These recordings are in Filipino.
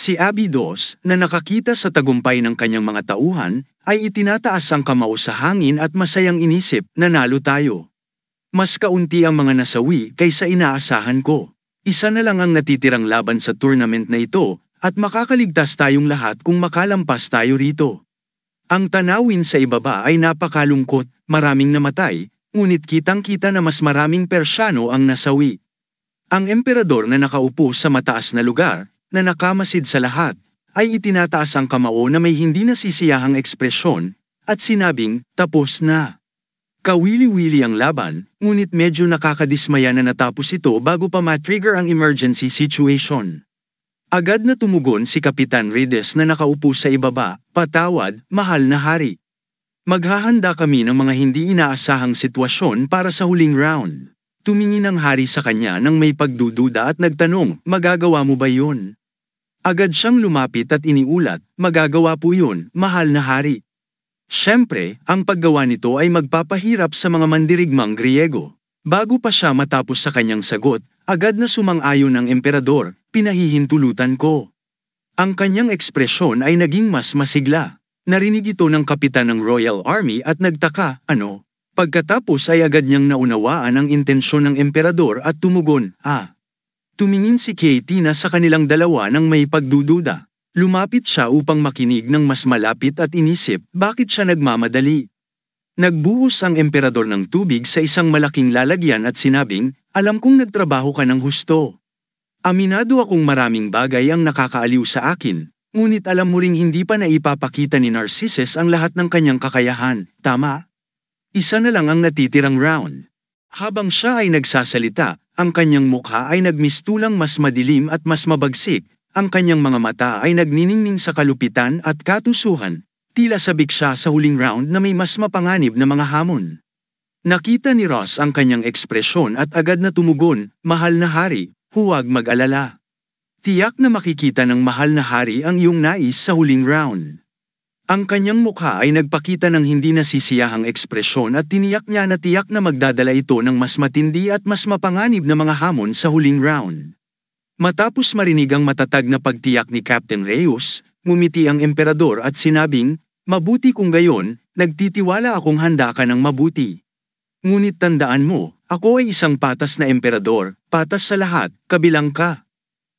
Si Abydos, na nakakita sa tagumpay ng kanyang mga tauhan, ay itinataas ang kamao sa hangin at masayang inisip, nanalo tayo. Mas kaunti ang mga nasawi kaysa inaasahan ko. Isa na lang ang natitirang laban sa tournament na ito, at makakaligtas tayong lahat kung makalampas tayo rito. Ang tanawin sa ibaba ay napakalungkot, maraming namatay, ngunit kitang-kita na mas maraming Persyano ang nasawi. Ang emperador na nakaupo sa mataas na lugar, na nakamasid sa lahat, ay itinataas ang kamao na may hindi nasisiyahang ekspresyon at sinabing tapos na. Kawili-wili ang laban, ngunit medyo nakakadismaya na natapos ito bago pa matrigger ang emergency situation. Agad na tumugon si Kapitan Rides na nakaupo sa ibaba, patawad, mahal na hari. Maghahanda kami ng mga hindi inaasahang sitwasyon para sa huling round. Tumingin ang hari sa kanya nang may pagdududa at nagtanong, magagawa mo ba yun? Agad siyang lumapit at iniulat, magagawa po yun, mahal na hari. Siyempre, ang paggawa nito ay magpapahirap sa mga mandirigmang Griego. Bago pa siya matapos sa kanyang sagot, agad na sumang-ayon ang emperador, pinahihintulutan ko. Ang kanyang ekspresyon ay naging mas masigla. Narinig ito ng kapitan ng Royal Army at nagtaka, ano? Pagkatapos ay agad niyang naunawaan ang intensyon ng emperador at tumugon, ah, Tumingin si Katie na sa kanilang dalawa nang may pagdududa. Lumapit siya upang makinig ng mas malapit at inisip bakit siya nagmamadali. Nagbuhos ang emperador ng tubig sa isang malaking lalagyan at sinabing, alam kong nagtrabaho ka ng husto. Aminado akong maraming bagay ang nakakaaliw sa akin, ngunit alam mo ring hindi pa naipapakita ni Narcissus ang lahat ng kanyang kakayahan, tama? Isa na lang ang natitirang round. Habang siya ay nagsasalita, ang kanyang mukha ay nagmistulang mas madilim at mas mabagsik, ang kanyang mga mata ay nagniningning sa kalupitan at katusuhan, tila sabik siya sa huling round na may mas mapanganib na mga hamon. Nakita ni Ross ang kanyang ekspresyon at agad na tumugon, Mahal na hari, huwag mag-alala. Tiyak na makikita ng mahal na hari ang iyong nais sa huling round. Ang kanyang mukha ay nagpakita ng hindi nasisiyahang ekspresyon at tiniyak niya na tiyak na magdadala ito ng mas matindi at mas mapanganib na mga hamon sa huling round. Matapos marinig ang matatag na pagtiyak ni Captain Reyes, ngumiti ang emperador at sinabing, Mabuti kung gayon, nagtitiwala akong handa ka ng mabuti. Ngunit tandaan mo, ako ay isang patas na emperador, patas sa lahat, kabilang ka.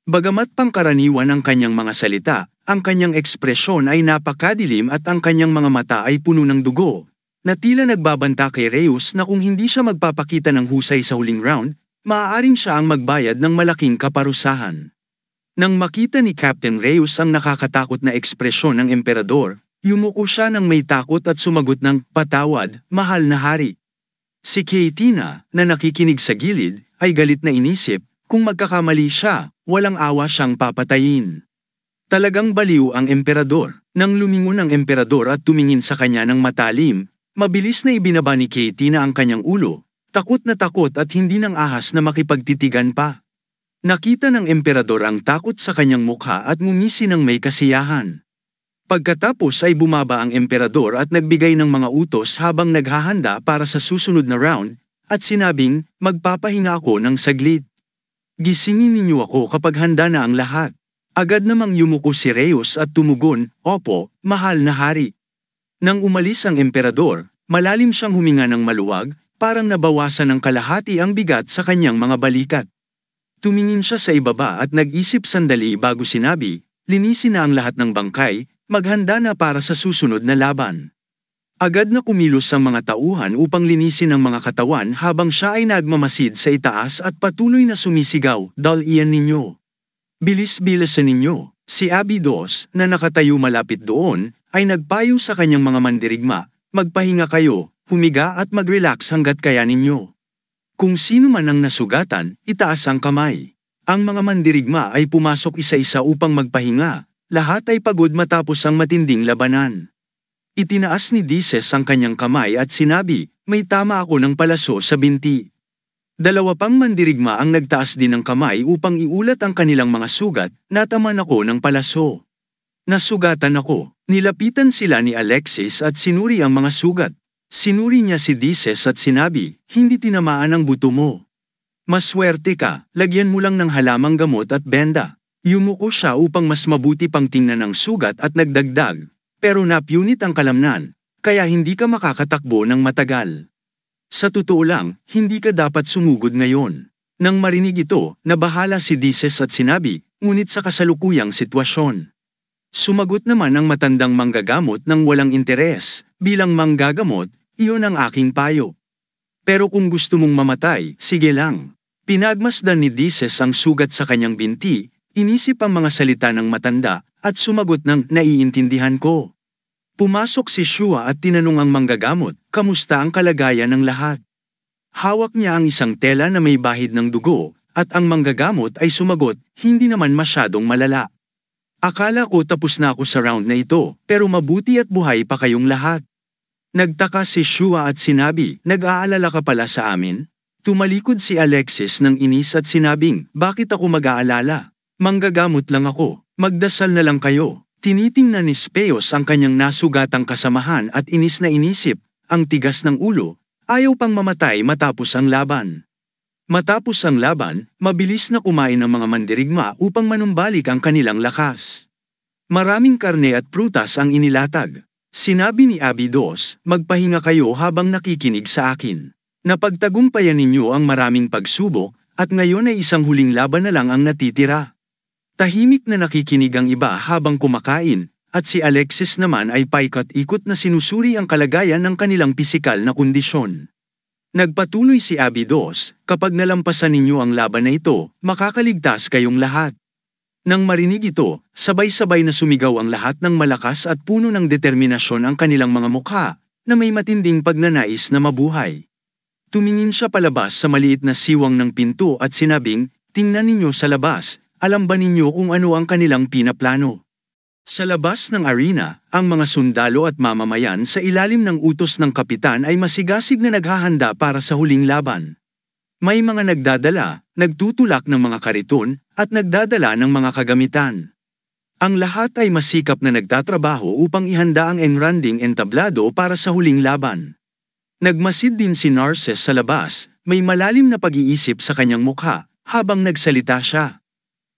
Bagamat pangkaraniwan ang kanyang mga salita, ang kanyang ekspresyon ay napakadilim at ang kanyang mga mata ay puno ng dugo, na tila nagbabanta kay Reyes na kung hindi siya magpapakita ng husay sa huling round, maaaring siya ang magbayad ng malaking kaparusahan. Nang makita ni Captain Reyes ang nakakatakot na ekspresyon ng emperador, yumuko siya ng may takot at sumagot ng, Patawad, mahal na hari. Si Katina, na nakikinig sa gilid, ay galit na inisip, kung magkakamali siya, walang awa siyang papatayin. Talagang baliw ang emperador. Nang lumingon ang emperador at tumingin sa kanya ng matalim, mabilis na ibinaba ni Katie na ang kanyang ulo, takot na takot at hindi nang ahas na makipagtitigan pa. Nakita ng emperador ang takot sa kanyang mukha at ngumisi ng may kasiyahan. Pagkatapos ay bumaba ang emperador at nagbigay ng mga utos habang naghahanda para sa susunod na round at sinabing, magpapahinga ako ng saglit. Gisingin ninyo ako kapag handa na ang lahat. Agad namang yumuko si Reus at tumugon, Opo, mahal na hari. Nang umalis ang emperador, malalim siyang huminga ng maluwag, parang nabawasan ng kalahati ang bigat sa kanyang mga balikat. Tumingin siya sa ibaba at nag-isip sandali bago sinabi, linisin na ang lahat ng bangkay, maghanda na para sa susunod na laban. Agad na kumilos ang mga tauhan upang linisin ang mga katawan habang siya ay nagmamasid sa itaas at patuloy na sumisigaw, iyan ninyo! Bilis-bilisan ninyo! Si Abidos, na nakatayo malapit doon, ay nagpayo sa kanyang mga mandirigma, magpahinga kayo, humiga at mag-relax hanggat kaya ninyo. Kung sino man ang nasugatan, itaas ang kamay. Ang mga mandirigma ay pumasok isa-isa upang magpahinga, lahat ay pagod matapos ang matinding labanan. Itinaas ni Dices ang kanyang kamay at sinabi, may tama ako ng palaso sa binti. Dalawa pang mandirigma ang nagtaas din ng kamay upang iulat ang kanilang mga sugat, nataman ako ng palaso. Nasugatan ako, nilapitan sila ni Alexis at sinuri ang mga sugat. Sinuri niya si Dices at sinabi, hindi tinamaan ang buto mo. Maswerte ka, lagyan mo lang ng halamang gamot at benda. Yumuko siya upang mas mabuti pang tingnan ang sugat at nagdagdag, pero napunit ang kalamnan, kaya hindi ka makakatakbo ng matagal. Sa totoo lang, hindi ka dapat sumugod ngayon. Nang marinig ito, nabahala si Dices at sinabi, ngunit sa kasalukuyang sitwasyon. Sumagot naman ang matandang manggagamot ng walang interes, bilang manggagamot, iyon ang aking payo. Pero kung gusto mong mamatay, sige lang. Pinagmasdan ni Dices ang sugat sa kanyang binti, Inisip ang mga salita ng matanda at sumagot ng naiintindihan ko. Pumasok si Shua at tinanong ang manggagamot, kamusta ang kalagayan ng lahat? Hawak niya ang isang tela na may bahid ng dugo at ang manggagamot ay sumagot, hindi naman masyadong malala. Akala ko tapos na ako sa round na ito, pero mabuti at buhay pa kayong lahat. Nagtaka si Shua at sinabi, nag-aalala ka pala sa amin? Tumalikod si Alexis ng inis at sinabing, bakit ako mag-aalala? Manggagamot lang ako, magdasal na lang kayo. Tinitingnan ni Speos ang kanyang nasugatang kasamahan at inis na inisip, ang tigas ng ulo, ayaw pang mamatay matapos ang laban. Matapos ang laban, mabilis na kumain ang mga mandirigma upang manumbalik ang kanilang lakas. Maraming karne at prutas ang inilatag. Sinabi ni Abidos, magpahinga kayo habang nakikinig sa akin. Napagtagumpayan ninyo ang maraming pagsubok at ngayon ay isang huling laban na lang ang natitira. Tahimik na nakikinig ang iba habang kumakain, at si Alexis naman ay paikot-ikot na sinusuri ang kalagayan ng kanilang pisikal na kondisyon. Nagpatuloy si Abidos, kapag nalampasan ninyo ang laban na ito, makakaligtas kayong lahat. Nang marinig ito, sabay-sabay na sumigaw ang lahat ng malakas at puno ng determinasyon ang kanilang mga mukha, na may matinding pagnanais na mabuhay. Tumingin siya palabas sa maliit na siwang ng pinto at sinabing, Tingnan ninyo sa labas, alam ba ninyo kung ano ang kanilang pinaplano? Sa labas ng arena, ang mga sundalo at mamamayan sa ilalim ng utos ng kapitan ay masigasig na naghahanda para sa huling laban. May mga nagdadala, nagtutulak ng mga kariton, at nagdadala ng mga kagamitan. Ang lahat ay masikap na nagtatrabaho upang ihanda ang enranding entablado para sa huling laban. Nagmasid din si Narses sa labas, may malalim na pag-iisip sa kanyang mukha, habang nagsalita siya.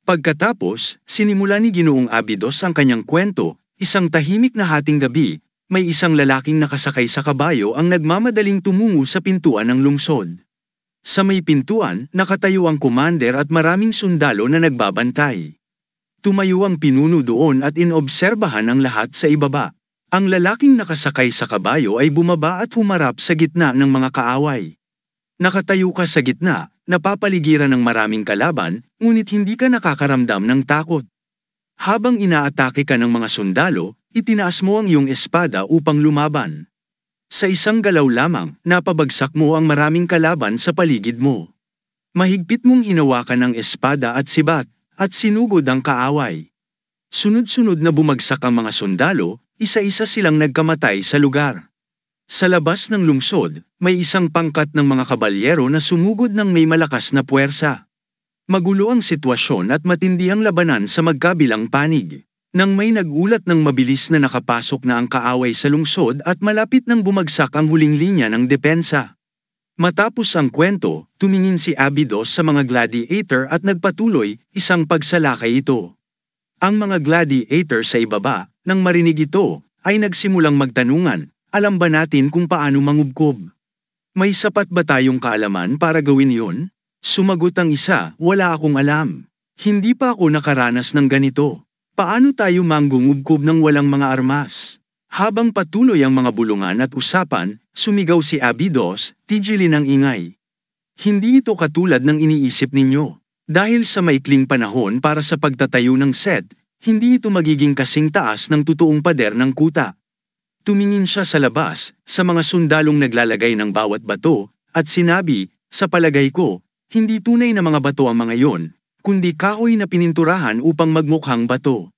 Pagkatapos, sinimula ni Ginoong Abidos ang kanyang kwento, isang tahimik na hating gabi, may isang lalaking nakasakay sa kabayo ang nagmamadaling tumungo sa pintuan ng lungsod. Sa may pintuan, nakatayo ang commander at maraming sundalo na nagbabantay. Tumayo ang pinuno doon at inobserbahan ang lahat sa ibaba. Ang lalaking nakasakay sa kabayo ay bumaba at humarap sa gitna ng mga kaaway. Nakatayo ka sa gitna, napapaligiran ng maraming kalaban, ngunit hindi ka nakakaramdam ng takot. Habang inaatake ka ng mga sundalo, itinaas mo ang iyong espada upang lumaban. Sa isang galaw lamang, napabagsak mo ang maraming kalaban sa paligid mo. Mahigpit mong hinawakan ang espada at sibat, at sinugod ang kaaway. Sunod-sunod na bumagsak ang mga sundalo, isa-isa silang nagkamatay sa lugar. Sa labas ng lungsod, may isang pangkat ng mga kabalyero na sumugod ng may malakas na puwersa. Magulo ang sitwasyon at matindi ang labanan sa magkabilang panig. Nang may nagulat ng mabilis na nakapasok na ang kaaway sa lungsod at malapit nang bumagsak ang huling linya ng depensa. Matapos ang kwento, tumingin si Abidos sa mga gladiator at nagpatuloy, isang pagsalakay ito. Ang mga gladiator sa ibaba, nang marinig ito, ay nagsimulang magtanungan, alam ba natin kung paano mangubkob? May sapat ba tayong kaalaman para gawin yon? Sumagot ang isa, wala akong alam. Hindi pa ako nakaranas ng ganito. Paano tayo manggungubkob ng walang mga armas? Habang patuloy ang mga bulungan at usapan, sumigaw si Abidos, tigilin ang ingay. Hindi ito katulad ng iniisip ninyo. Dahil sa maikling panahon para sa pagtatayo ng set, hindi ito magiging kasing taas ng totoong pader ng kuta. Tumingin siya sa labas, sa mga sundalong naglalagay ng bawat bato, at sinabi, sa palagay ko, hindi tunay na mga bato ang mga yon, kundi kahoy na pininturahan upang magmukhang bato.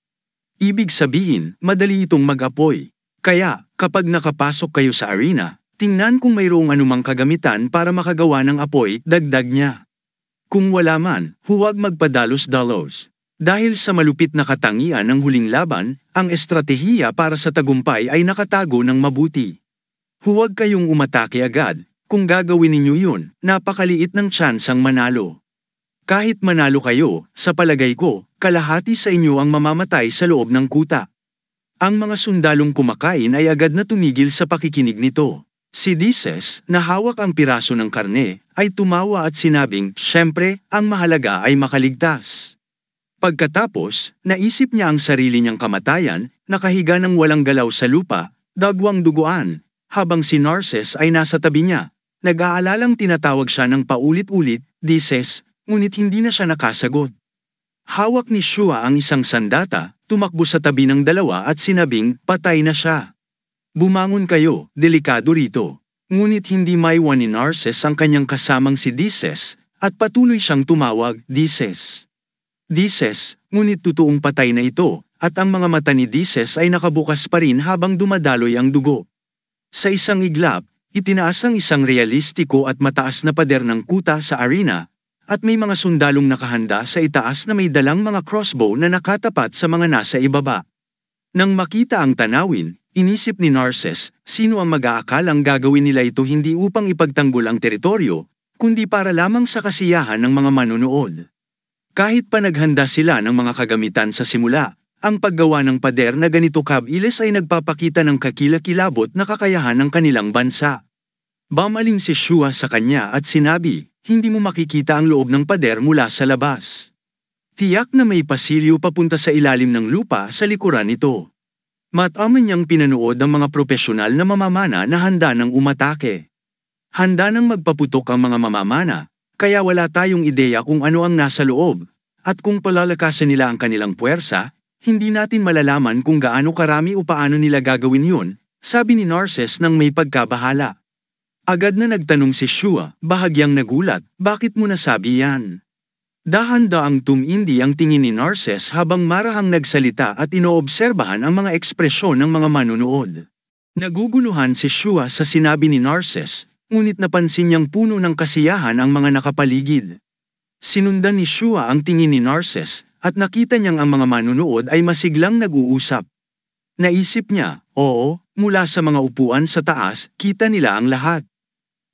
Ibig sabihin, madali itong mag-apoy. Kaya, kapag nakapasok kayo sa arena, tingnan kung mayroong anumang kagamitan para makagawa ng apoy, dagdag niya. Kung wala man, huwag magpadalos-dalos. Dahil sa malupit na katangian ng huling laban, ang estratehiya para sa tagumpay ay nakatago ng mabuti. Huwag kayong umatake agad, kung gagawin ninyo yun, napakaliit ng tsansang manalo. Kahit manalo kayo, sa palagay ko, kalahati sa inyo ang mamamatay sa loob ng kuta. Ang mga sundalong kumakain ay agad na tumigil sa pakikinig nito. Si Dices, na hawak ang piraso ng karne, ay tumawa at sinabing, Siyempre, ang mahalaga ay makaligtas. Pagkatapos, naisip niya ang sarili niyang kamatayan, nakahiga ng walang galaw sa lupa, dagwang duguan, habang si Narses ay nasa tabi niya. Nag-aalalang tinatawag siya ng paulit-ulit, dises, ngunit hindi na siya nakasagot. Hawak ni Shua ang isang sandata, tumakbo sa tabi ng dalawa at sinabing, patay na siya. Bumangon kayo, delikado rito. Ngunit hindi maiwan ni Narses ang kanyang kasamang si Dises, at patuloy siyang tumawag, Dises. Dices, ngunit totoong patay na ito, at ang mga mata ni Dices ay nakabukas pa rin habang dumadaloy ang dugo. Sa isang iglap, itinaas ang isang realistiko at mataas na pader ng kuta sa arena, at may mga sundalong nakahanda sa itaas na may dalang mga crossbow na nakatapat sa mga nasa ibaba. Nang makita ang tanawin, Inisip ni Narses, sino ang mag-aakalang gagawin nila ito hindi upang ipagtanggol ang teritoryo, kundi para lamang sa kasiyahan ng mga manonood. Kahit pa naghanda sila ng mga kagamitan sa simula, ang paggawa ng pader na ganito kabilis ay nagpapakita ng kakilakilabot na kakayahan ng kanilang bansa. Bamaling si Shua sa kanya at sinabi, hindi mo makikita ang loob ng pader mula sa labas. Tiyak na may pasilyo papunta sa ilalim ng lupa sa likuran nito. Mataman niyang pinanood ang mga propesyonal na mamamana na handa ng umatake. Handa ng magpaputok ang mga mamamana kaya wala tayong ideya kung ano ang nasa loob, at kung palalakasan nila ang kanilang puwersa, hindi natin malalaman kung gaano karami o paano nila gagawin yun, sabi ni Narses nang may pagkabahala. Agad na nagtanong si Shua, bahagyang nagulat, bakit mo nasabi yan? Dahan-daang tumindi ang tingin ni Narses habang marahang nagsalita at inoobserbahan ang mga ekspresyon ng mga manunood. Naguguluhan si Shua sa sinabi ni Narses, Ngunit napansin niyang puno ng kasiyahan ang mga nakapaligid. Sinundan ni Shua ang tingin ni Narses, at nakita niyang ang mga manunood ay masiglang nag-uusap. Naisip niya, oo, mula sa mga upuan sa taas, kita nila ang lahat.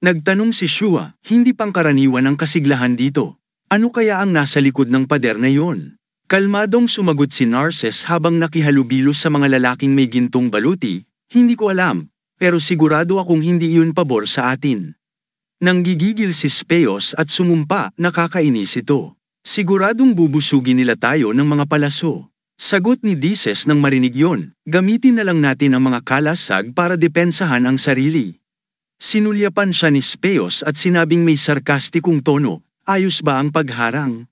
Nagtanong si Shua, hindi pangkaraniwan ang kasiglahan dito. Ano kaya ang nasa likod ng pader na yon? Kalmadong sumagot si Narses habang nakihalubilo sa mga lalaking may gintong baluti, hindi ko alam, pero sigurado akong hindi iyon pabor sa atin. Nanggigigil si Speos at sumumpa, nakakainis ito. Siguradong bubusugin nila tayo ng mga palaso. Sagot ni Dises nang marinig yon, gamitin na lang natin ang mga kalasag para depensahan ang sarili. Sinulyapan siya ni Speos at sinabing may sarkastikong tono, ayos ba ang pagharang?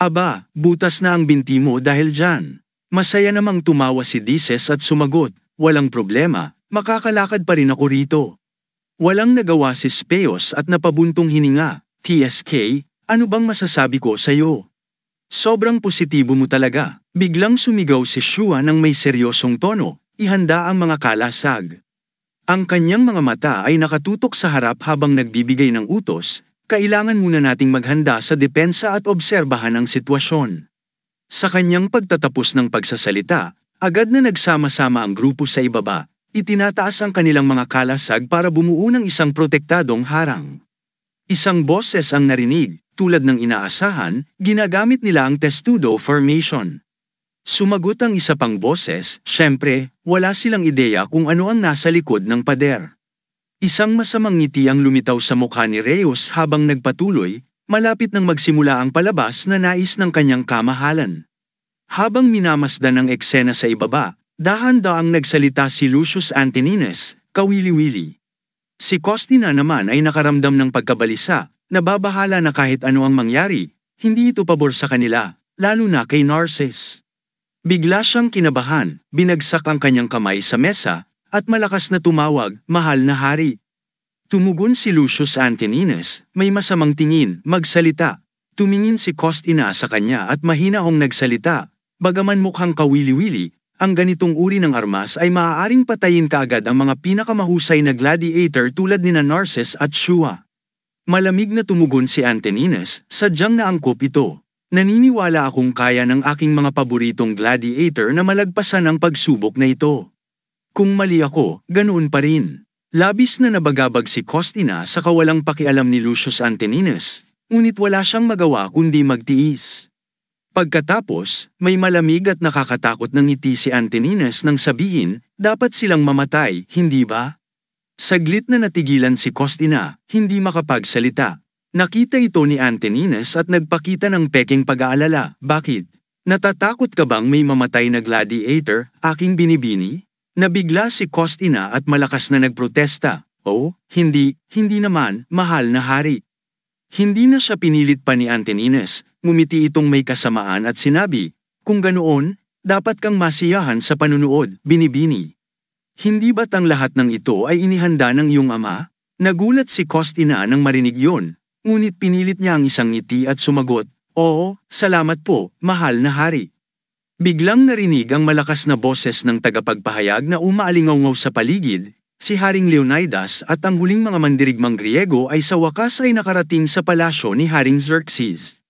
Aba, butas na ang binti mo dahil dyan. Masaya namang tumawa si Dises at sumagot, walang problema, Makakalakad pa rin ako rito. Walang nagawa si Speos at napabuntong hininga, TSK, ano bang masasabi ko sa'yo? Sobrang positibo mo talaga. Biglang sumigaw si Shua ng may seryosong tono, ihanda ang mga kalasag. Ang kanyang mga mata ay nakatutok sa harap habang nagbibigay ng utos, kailangan muna nating maghanda sa depensa at obserbahan ang sitwasyon. Sa kanyang pagtatapos ng pagsasalita, agad na nagsama-sama ang grupo sa ibaba, Itinataas ang kanilang mga kalasag para bumuo ng isang protektadong harang. Isang boses ang narinig, tulad ng inaasahan, ginagamit nila ang testudo formation. Sumagot ang isa pang boses, syempre, wala silang ideya kung ano ang nasa likod ng pader. Isang masamang ngiti ang lumitaw sa mukha ni Reyes habang nagpatuloy, malapit nang magsimula ang palabas na nais ng kanyang kamahalan. Habang minamasdan ang eksena sa ibaba, Dahan-daang nagsalita si Lucius Antinines, kawili-wili. Si Costina naman ay nakaramdam ng pagkabalisa, nababahala na kahit ano ang mangyari, hindi ito pabor sa kanila, lalo na kay Narcis. Bigla siyang kinabahan, binagsak ang kanyang kamay sa mesa, at malakas na tumawag, mahal na hari. Tumugon si Lucius Antinines, may masamang tingin, magsalita. Tumingin si Costina sa kanya at mahina hong nagsalita, bagaman mukhang kawili-wili, ang ganitong uri ng armas ay maaaring patayin kaagad ang mga pinakamahusay na gladiator tulad ni na Narses at Shua. Malamig na tumugon si Antenines, sadyang naangkop ito. Naniniwala akong kaya ng aking mga paboritong gladiator na malagpasan ang pagsubok na ito. Kung mali ako, ganoon pa rin. Labis na nabagabag si Costina sa kawalang pakialam ni Lucius Antenines, ngunit wala siyang magawa kundi magtiis. Pagkatapos, may malamig at nakakatakot ng ngiti si Antonines nang sabihin, dapat silang mamatay, hindi ba? Saglit na natigilan si Costina, hindi makapagsalita. Nakita ito ni Antonines at nagpakita ng peking pag-aalala, bakit? Natatakot ka bang may mamatay na gladiator, aking binibini? Nabigla si Costina at malakas na nagprotesta, oh, hindi, hindi naman, mahal na hari. Hindi na siya pinilit pa ni Antonines, ngumiti itong may kasamaan at sinabi, Kung ganoon, dapat kang masiyahan sa panunood, binibini. Hindi ba't ang lahat ng ito ay inihanda ng iyong ama? Nagulat si Costina nang marinig yon, ngunit pinilit niya ang isang ngiti at sumagot, Oo, salamat po, mahal na hari. Biglang narinig ang malakas na boses ng tagapagpahayag na umaalingawngaw sa paligid, si Haring Leonidas at ang huling mga mandirigmang Griego ay sa wakas ay nakarating sa palasyo ni Haring Xerxes.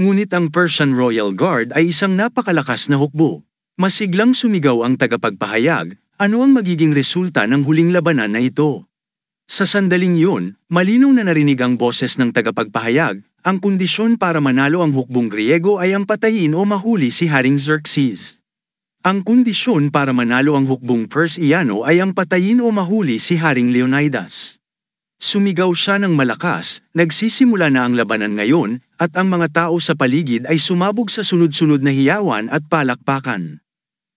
Ngunit ang Persian Royal Guard ay isang napakalakas na hukbo. Masiglang sumigaw ang tagapagpahayag, ano ang magiging resulta ng huling labanan na ito? Sa sandaling yun, malinaw na narinig ang boses ng tagapagpahayag, ang kondisyon para manalo ang hukbong Griego ay ang patayin o mahuli si Haring Xerxes. Ang kondisyon para manalo ang hukbong Persiano ay ang patayin o mahuli si Haring Leonidas. Sumigaw siya ng malakas, nagsisimula na ang labanan ngayon, at ang mga tao sa paligid ay sumabog sa sunod-sunod na hiyawan at palakpakan.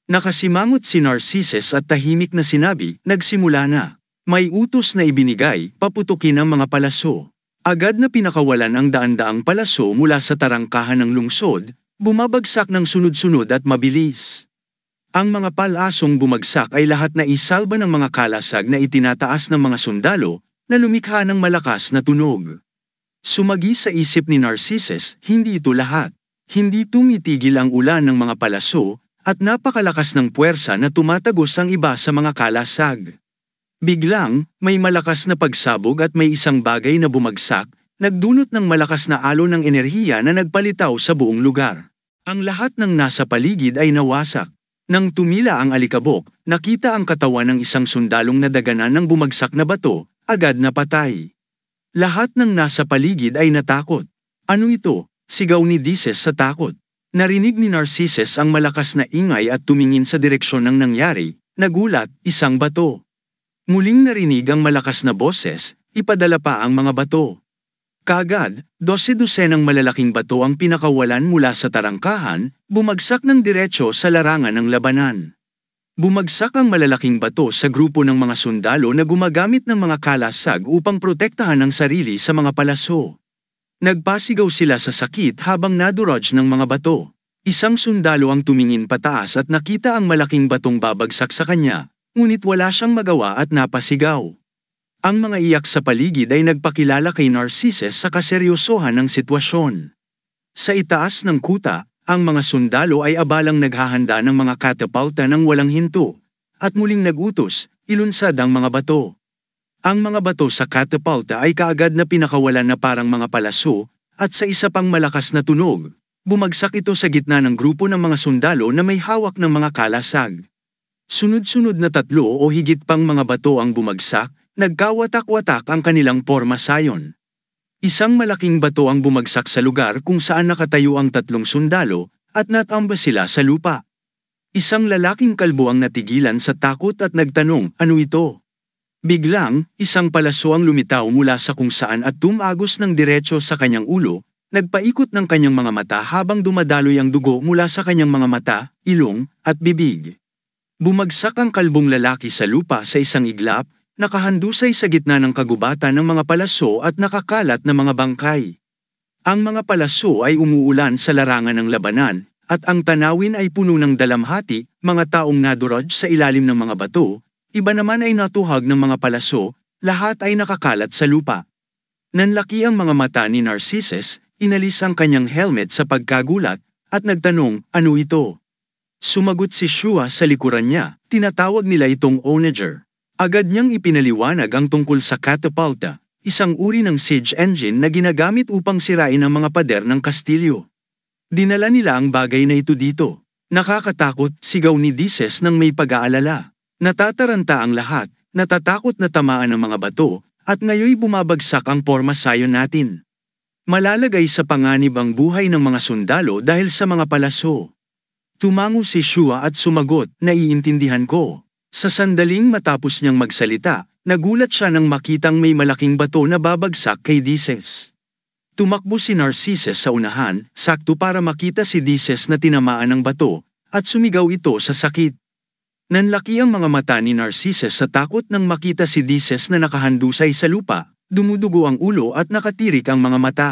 Nakasimangot si Narcissus at tahimik na sinabi, nagsimula na. May utos na ibinigay, paputukin ang mga palaso. Agad na pinakawalan ang daan-daang palaso mula sa tarangkahan ng lungsod, bumabagsak ng sunod-sunod at mabilis. Ang mga palasong bumagsak ay lahat na isalba ng mga kalasag na itinataas ng mga sundalo, na lumikha ng malakas na tunog. Sumagi sa isip ni Narcissus, hindi ito lahat. Hindi tumitigil ang ulan ng mga palaso, at napakalakas ng puwersa na tumatagos ang iba sa mga kalasag. Biglang, may malakas na pagsabog at may isang bagay na bumagsak, nagdunot ng malakas na alo ng enerhiya na nagpalitaw sa buong lugar. Ang lahat ng nasa paligid ay nawasak. Nang tumila ang alikabok, nakita ang katawan ng isang sundalong nadaganan ng bumagsak na bato, agad na patay. Lahat ng nasa paligid ay natakot. Ano ito? Sigaw ni Dices sa takot. Narinig ni Narcissus ang malakas na ingay at tumingin sa direksyon ng nangyari, nagulat, isang bato. Muling narinig ang malakas na boses, ipadala pa ang mga bato. Kagad, dose ng malalaking bato ang pinakawalan mula sa tarangkahan, bumagsak ng diretsyo sa larangan ng labanan. Bumagsak ang malalaking bato sa grupo ng mga sundalo na gumagamit ng mga kalasag upang protektahan ang sarili sa mga palaso. Nagpasigaw sila sa sakit habang naduraj ng mga bato. Isang sundalo ang tumingin pataas at nakita ang malaking batong babagsak sa kanya, ngunit wala siyang magawa at napasigaw. Ang mga iyak sa paligid ay nagpakilala kay Narcissus sa kaseryosohan ng sitwasyon. Sa itaas ng kuta, ang mga sundalo ay abalang naghahanda ng mga katapalta ng walang hinto, at muling nagutos, ilunsad ang mga bato. Ang mga bato sa katapalta ay kaagad na pinakawalan na parang mga palaso, at sa isa pang malakas na tunog, bumagsak ito sa gitna ng grupo ng mga sundalo na may hawak ng mga kalasag. Sunod-sunod na tatlo o higit pang mga bato ang bumagsak, nagkawatak-watak ang kanilang porma sayon. Isang malaking bato ang bumagsak sa lugar kung saan nakatayo ang tatlong sundalo, at natamba sila sa lupa. Isang lalaking kalbo ang natigilan sa takot at nagtanong, ano ito? Biglang, isang palaso ang lumitaw mula sa kung saan at tumagos ng diretso sa kanyang ulo, nagpaikot ng kanyang mga mata habang dumadaloy ang dugo mula sa kanyang mga mata, ilong, at bibig. Bumagsak ang kalbong lalaki sa lupa sa isang iglap, nakahandusay sa gitna ng kagubatan ng mga palaso at nakakalat na mga bangkay. Ang mga palaso ay umuulan sa larangan ng labanan, at ang tanawin ay puno ng dalamhati, mga taong naduraj sa ilalim ng mga bato, iba naman ay natuhag ng mga palaso, lahat ay nakakalat sa lupa. Nanlaki ang mga mata ni Narcissus, inalis ang kanyang helmet sa pagkagulat, at nagtanong, ano ito? Sumagot si Shua sa likuran niya, tinatawag nila itong onager. Agad niyang ipinaliwanag ang tungkol sa catapulta, isang uri ng siege engine na ginagamit upang sirain ang mga pader ng Kastilyo. Dinala nila ang bagay na ito dito. Nakakatakot, sigaw ni Dices nang may pag-aalala. Natataranta ang lahat, natatakot na tamaan ang mga bato, at ngayoy bumabagsak ang porma sayo natin. Malalagay sa panganib ang buhay ng mga sundalo dahil sa mga palaso. Tumango si Shua at sumagot, naiintindihan ko. Sa sandaling matapos niyang magsalita, nagulat siya nang makitang may malaking bato na babagsak kay Dices. Tumakbo si Narcissus sa unahan, sakto para makita si Dices na tinamaan ng bato, at sumigaw ito sa sakit. Nanlaki ang mga mata ni Narcissus sa takot nang makita si Dices na nakahandusay sa lupa, dumudugo ang ulo at nakatirik ang mga mata.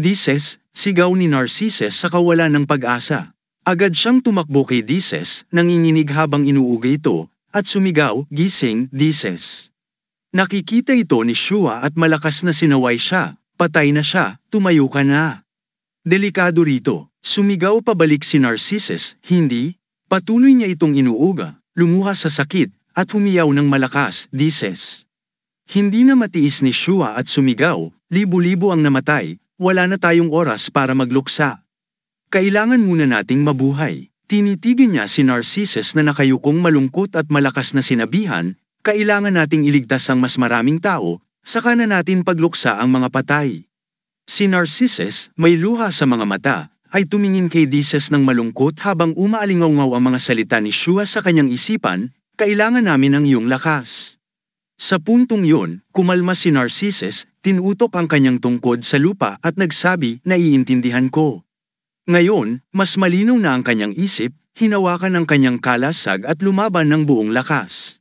Dices, sigaw ni Narcissus sa kawalan ng pag-asa. Agad siyang tumakbo kay Dices, nanginginig habang inuuga ito, at sumigaw, Gising, dises. Nakikita ito ni Shua at malakas na sinaway siya, patay na siya, tumayo ka na. Delikado rito, sumigaw pabalik si Narcissus, hindi, patuloy niya itong inuuga, lumuha sa sakit, at humiyaw ng malakas, dises. Hindi na matiis ni Shua at sumigaw, libo-libo ang namatay, wala na tayong oras para magluksa. Kailangan muna nating mabuhay. Tinitigan niya si Narcissus na nakayukong malungkot at malakas na sinabihan, kailangan nating iligtas ang mas maraming tao, saka na natin pagluksa ang mga patay. Si Narcissus, may luha sa mga mata, ay tumingin kay Dises ng malungkot habang umaalingaw ang mga salita ni Shua sa kanyang isipan, kailangan namin ang iyong lakas. Sa puntong yun, kumalma si Narcissus, tinutok ang kanyang tungkod sa lupa at nagsabi, naiintindihan ko. Ngayon, mas malinaw na ang kanyang isip, hinawakan ang kanyang kalasag at lumaban ng buong lakas.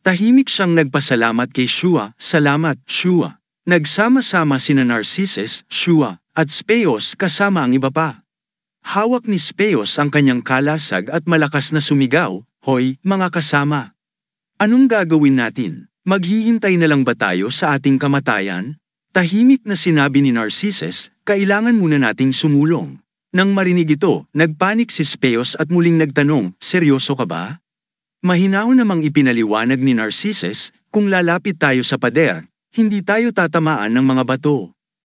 Tahimik siyang nagpasalamat kay Shua, salamat, Shua. Nagsama-sama sina Narcissus, Shua, at Speos kasama ang iba pa. Hawak ni Speos ang kanyang kalasag at malakas na sumigaw, Hoy, mga kasama! Anong gagawin natin? Maghihintay na lang ba tayo sa ating kamatayan? Tahimik na sinabi ni Narcissus, kailangan muna nating sumulong. Nang marinig ito, nagpanik si Speos at muling nagtanong, seryoso ka ba? Mahinao namang ipinaliwanag ni Narcissus, kung lalapit tayo sa pader, hindi tayo tatamaan ng mga bato.